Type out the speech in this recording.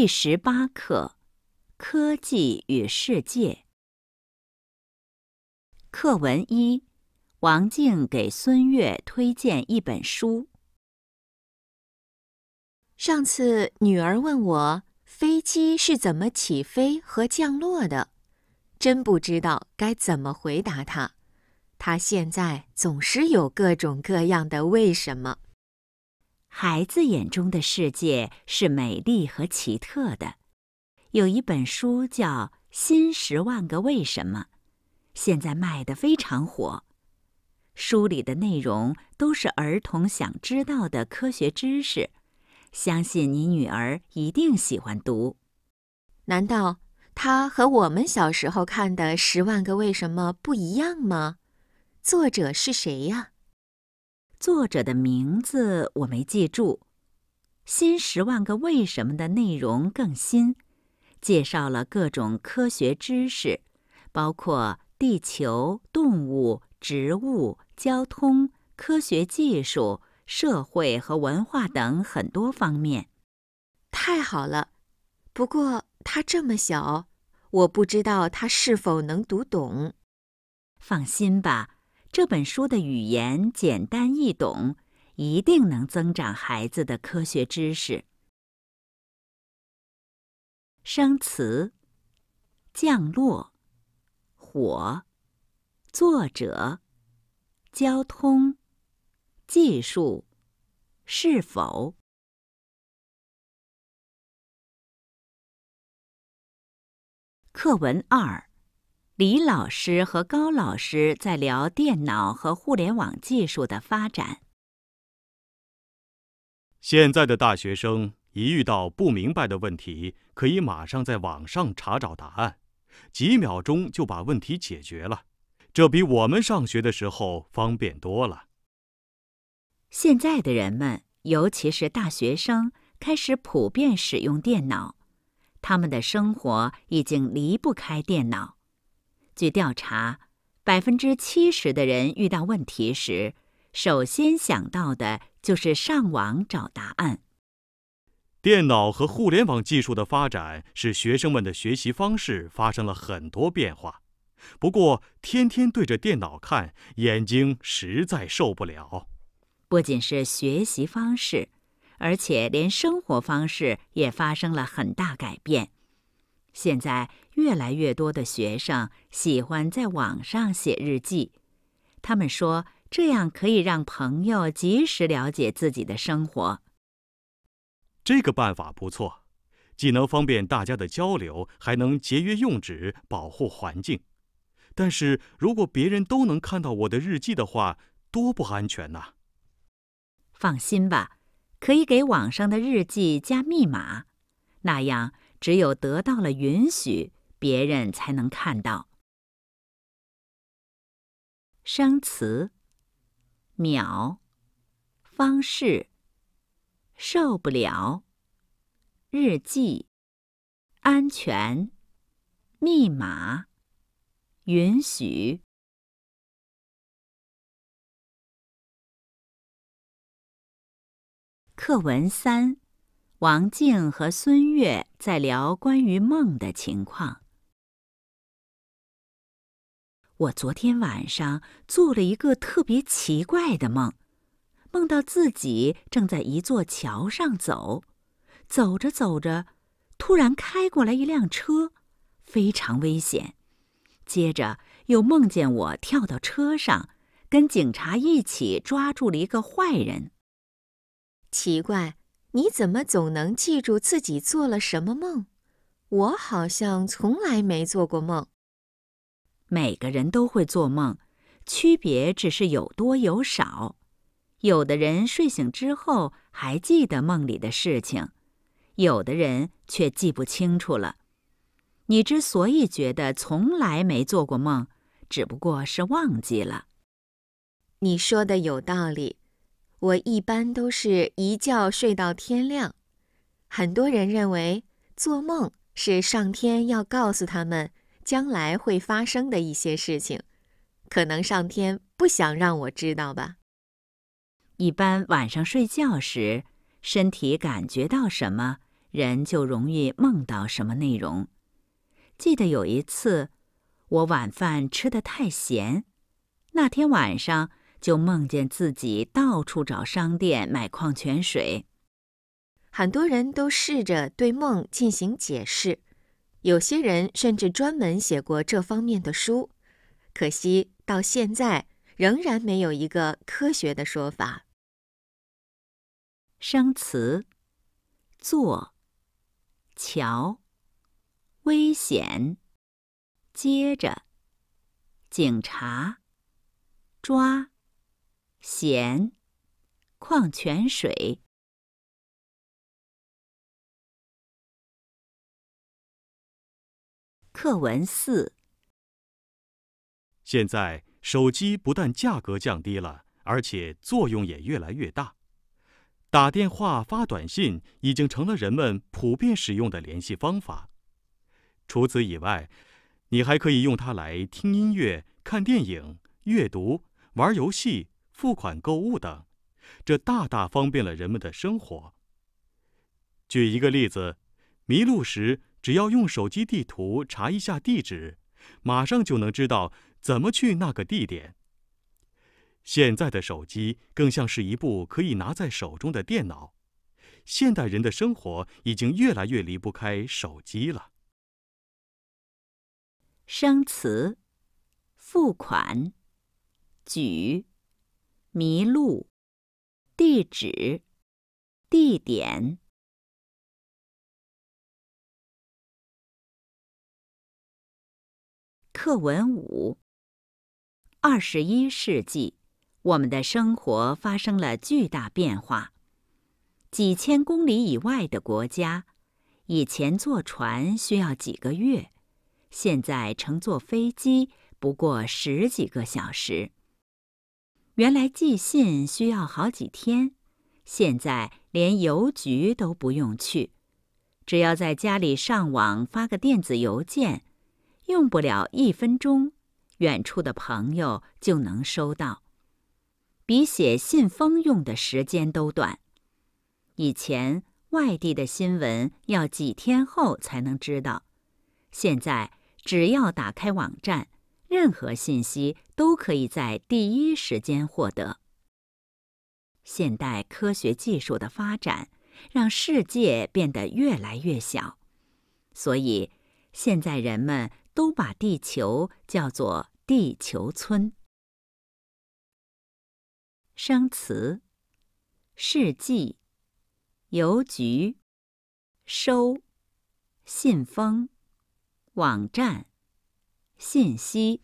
第十八课：科技与世界。课文一：王静给孙悦推荐一本书。上次女儿问我飞机是怎么起飞和降落的，真不知道该怎么回答她。她现在总是有各种各样的为什么。孩子眼中的世界是美丽和奇特的。有一本书叫《新十万个为什么》，现在卖得非常火。书里的内容都是儿童想知道的科学知识，相信你女儿一定喜欢读。难道它和我们小时候看的《十万个为什么》不一样吗？作者是谁呀？作者的名字我没记住，《新十万个为什么》的内容更新，介绍了各种科学知识，包括地球、动物、植物、交通、科学技术、社会和文化等很多方面。太好了，不过他这么小，我不知道他是否能读懂。放心吧。这本书的语言简单易懂，一定能增长孩子的科学知识。生词：降落、火、作者、交通、技术、是否。课文二。李老师和高老师在聊电脑和互联网技术的发展。现在的大学生一遇到不明白的问题，可以马上在网上查找答案，几秒钟就把问题解决了，这比我们上学的时候方便多了。现在的人们，尤其是大学生，开始普遍使用电脑，他们的生活已经离不开电脑。据调查，百分之七十的人遇到问题时，首先想到的就是上网找答案。电脑和互联网技术的发展，使学生们的学习方式发生了很多变化。不过，天天对着电脑看，眼睛实在受不了。不仅是学习方式，而且连生活方式也发生了很大改变。现在越来越多的学生喜欢在网上写日记，他们说这样可以让朋友及时了解自己的生活。这个办法不错，既能方便大家的交流，还能节约用纸，保护环境。但是如果别人都能看到我的日记的话，多不安全呐！放心吧，可以给网上的日记加密码，那样。只有得到了允许，别人才能看到。生词：秒、方式、受不了、日记、安全、密码、允许。课文三。王静和孙悦在聊关于梦的情况。我昨天晚上做了一个特别奇怪的梦，梦到自己正在一座桥上走，走着走着，突然开过来一辆车，非常危险。接着又梦见我跳到车上，跟警察一起抓住了一个坏人。奇怪。你怎么总能记住自己做了什么梦？我好像从来没做过梦。每个人都会做梦，区别只是有多有少。有的人睡醒之后还记得梦里的事情，有的人却记不清楚了。你之所以觉得从来没做过梦，只不过是忘记了。你说的有道理。我一般都是一觉睡到天亮。很多人认为做梦是上天要告诉他们将来会发生的一些事情，可能上天不想让我知道吧。一般晚上睡觉时，身体感觉到什么，人就容易梦到什么内容。记得有一次，我晚饭吃得太咸，那天晚上。就梦见自己到处找商店买矿泉水，很多人都试着对梦进行解释，有些人甚至专门写过这方面的书，可惜到现在仍然没有一个科学的说法。生词：坐桥、危险、接着、警察抓。咸矿泉水。课文四。现在手机不但价格降低了，而且作用也越来越大。打电话、发短信已经成了人们普遍使用的联系方法。除此以外，你还可以用它来听音乐、看电影、阅读、玩游戏。付款、购物等，这大大方便了人们的生活。举一个例子，迷路时只要用手机地图查一下地址，马上就能知道怎么去那个地点。现在的手机更像是一部可以拿在手中的电脑。现代人的生活已经越来越离不开手机了。生词：付款、举。迷路，地址，地点。课文五。二十一世纪，我们的生活发生了巨大变化。几千公里以外的国家，以前坐船需要几个月，现在乘坐飞机不过十几个小时。原来寄信需要好几天，现在连邮局都不用去，只要在家里上网发个电子邮件，用不了一分钟，远处的朋友就能收到，比写信封用的时间都短。以前外地的新闻要几天后才能知道，现在只要打开网站。任何信息都可以在第一时间获得。现代科学技术的发展让世界变得越来越小，所以现在人们都把地球叫做“地球村”。生词：世纪、邮局、收、信封、网站。信息。